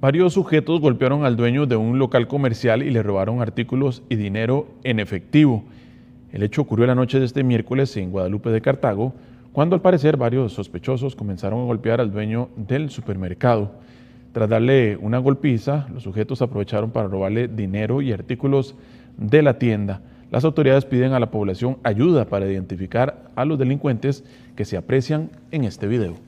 Varios sujetos golpearon al dueño de un local comercial y le robaron artículos y dinero en efectivo. El hecho ocurrió la noche de este miércoles en Guadalupe de Cartago, cuando al parecer varios sospechosos comenzaron a golpear al dueño del supermercado. Tras darle una golpiza, los sujetos aprovecharon para robarle dinero y artículos de la tienda. Las autoridades piden a la población ayuda para identificar a los delincuentes que se aprecian en este video.